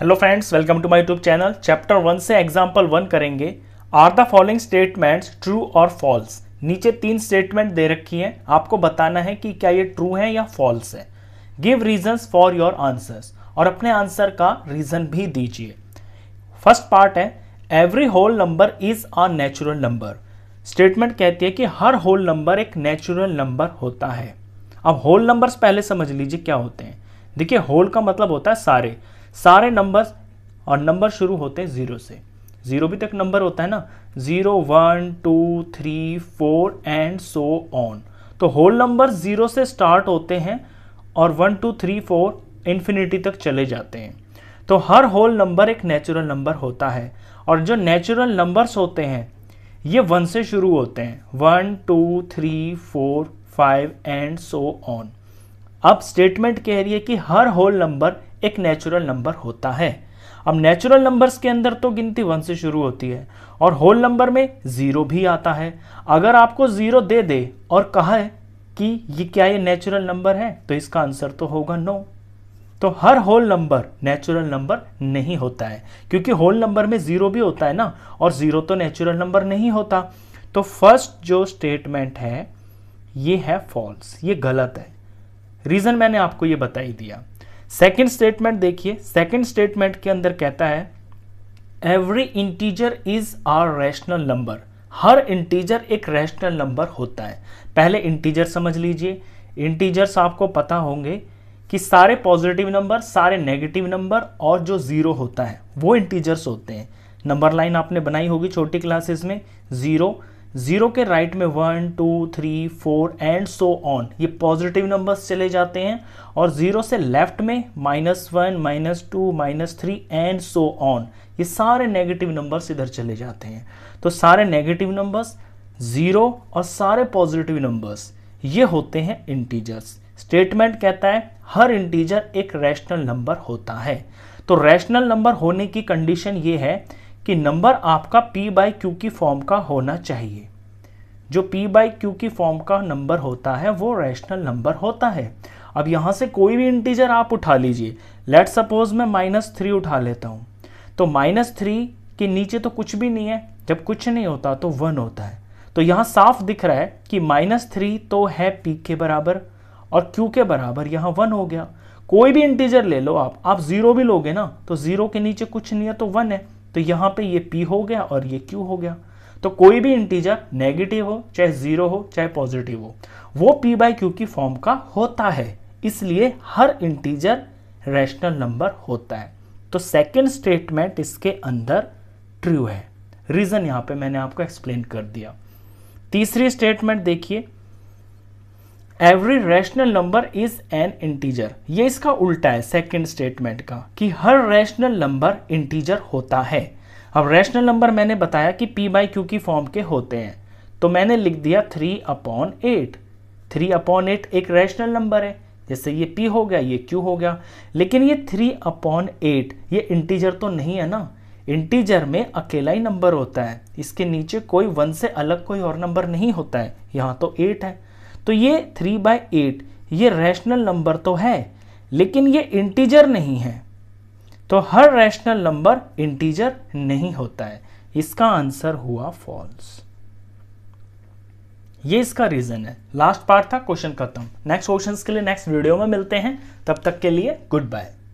hello friends welcome to my YouTube channel chapter one से example one करेंगे are the following statements true और false नीचे तीन statement दे रखी हैं आपको बताना है कि क्या ये ट्रू है या फॉल्स है give reasons for your answers और अपने आंसर का रीजन भी दीजिए फर्स्ट पार्ट है every whole number is a natural number statement कहती है कि हर होल नंबर एक नेचुरल नंबर होता है अब होल नंबर्स पहले समझ लीजिए क्या होते हैं देखिए होल का मतलब होता है सारे सारे नंबर्स और नंबर शुरू होते हैं ज़ीरो से ज़ीरो भी तक नंबर होता है ना zero one two three four and so on तो होल नंबर ज़ीरो से स्टार्ट होते हैं और one two three four infinity तक चले जाते हैं तो हर होल नंबर एक नेचुरल नंबर होता है और जो नेचुरल नंबर्स होते हैं ये वन से शुरू होते हैं one two three four five and so on अब स्टेटमेंट कह रही है कि हर होल नंबर एक नेचुरल नंबर होता है अब नेचुरल नंबर्स के अंदर तो गिनती वन से शुरू होती है और होल नंबर में ज़ीरो भी आता है अगर आपको ज़ीरो दे दे और कहा है कि ये क्या ये नेचुरल नंबर है तो इसका आंसर तो होगा नो तो हर होल नंबर नेचुरल नंबर नहीं होता है क्योंकि होल नंबर में ज़ीरो भी होता है ना और ज़ीरो तो नेचुरल नंबर नहीं होता तो फर्स्ट जो स्टेटमेंट है ये है फॉल्स ये गलत है रीज़न मैंने आपको ये बताई दिया सेकंड स्टेटमेंट देखिए सेकंड स्टेटमेंट के अंदर कहता है every integer is a rational number हर इंटीजर एक रैशनल नंबर होता है पहले इंटीजर समझ लीजिए इंटीजर्स आपको पता होंगे कि सारे पॉजिटिव नंबर सारे नेगेटिव नंबर और जो ज़ीरो होता है वो इंटीजर्स होते हैं नंबर लाइन आपने बनाई होगी छोटी क्लासेस में ज़ीरो जीरो के राइट में one two three four and so on ये पॉजिटिव नंबर्स चले जाते हैं और जीरो से लेफ्ट में minus one minus two minus three and so on ये सारे नेगेटिव नंबर्स इधर चले जाते हैं तो सारे नेगेटिव नंबर्स ज़ीरो और सारे पॉजिटिव नंबर्स ये होते हैं इंटीजर्स स्टेटमेंट कहता है हर इंटीजर एक रैशनल नंबर होता है तो रैशनल नंबर होने की कंडीशन ये है कि नंबर आपका p बाई क्यू की फॉर्म का होना चाहिए जो p बाई क्यू की फॉर्म का नंबर होता है वो रैशनल नंबर होता है अब यहाँ से कोई भी इंटीजर आप उठा लीजिए लेट सपोज मैं माइनस थ्री उठा लेता हूँ तो माइनस थ्री के नीचे तो कुछ भी नहीं है जब कुछ नहीं होता तो वन होता है तो यहाँ साफ दिख रहा है कि माइनस थ्री तो है पी के बराबर और क्यू के बराबर यहाँ वन हो गया कोई भी इंटीजर ले लो आप आप ज़ीरो भी लोगे ना तो ज़ीरो के नीचे कुछ नहीं है तो वन है तो यहाँ पे ये पी हो गया और ये क्यू हो गया तो कोई भी इंटीजर नेगेटिव हो चाहे जीरो हो चाहे पॉजिटिव हो वो पी बाई क्यू की फॉर्म का होता है इसलिए हर इंटीजर रैशनल नंबर होता है तो सेकेंड स्टेटमेंट इसके अंदर ट्रू है रीज़न यहां पे मैंने आपको एक्सप्लेन कर दिया तीसरी स्टेटमेंट देखिए every rational number is an integer ये इसका उल्टा है सेकेंड स्टेटमेंट का कि हर रैशनल नंबर इंटीजर होता है अब रैशनल नंबर मैंने बताया कि पी बाई क्यू की फॉर्म के होते हैं तो मैंने लिख दिया three upon eight three upon eight एक रैशनल नंबर है जैसे ये पी हो गया ये क्यू हो गया लेकिन ये थ्री अपॉन एट ये इंटीजर तो नहीं है ना इंटीजर में अकेला ही नंबर होता है इसके नीचे कोई वन से अलग कोई और नंबर नहीं होता है यहाँ तो एट है तो ये थ्री बाई एट ये रैशनल नंबर तो है लेकिन ये इंटीजर नहीं है तो हर रैशनल नंबर इंटीजर नहीं होता है इसका आंसर हुआ फॉल्स ये इसका रीजन है लास्ट पार्ट था क्वेश्चन खत्म नेक्स्ट क्वेश्चंस के लिए नेक्स्ट वीडियो में मिलते हैं तब तक के लिए गुड बाय